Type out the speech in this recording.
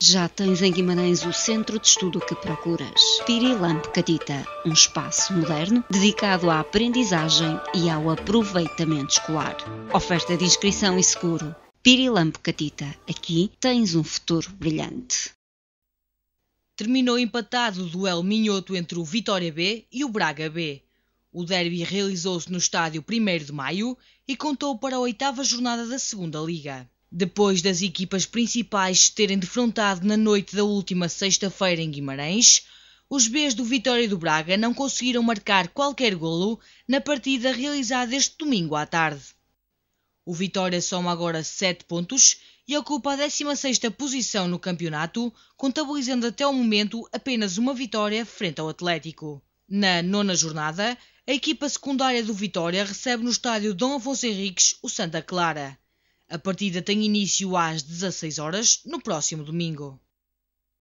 Já tens em Guimarães o centro de estudo que procuras. Pirilamp Catita, um espaço moderno dedicado à aprendizagem e ao aproveitamento escolar. Oferta de inscrição e seguro. Pirilamp Catita, aqui tens um futuro brilhante. Terminou empatado o duelo minhoto entre o Vitória B e o Braga B. O derby realizou-se no estádio 1 de Maio e contou para a oitava jornada da Segunda Liga. Depois das equipas principais se terem defrontado na noite da última sexta-feira em Guimarães, os Bs do Vitória e do Braga não conseguiram marcar qualquer golo na partida realizada este domingo à tarde. O Vitória soma agora 7 pontos e ocupa a 16 posição no campeonato, contabilizando até o momento apenas uma vitória frente ao Atlético. Na nona jornada, a equipa secundária do Vitória recebe no estádio Dom Afonso Henriques o Santa Clara. A partida tem início às 16 horas no próximo domingo.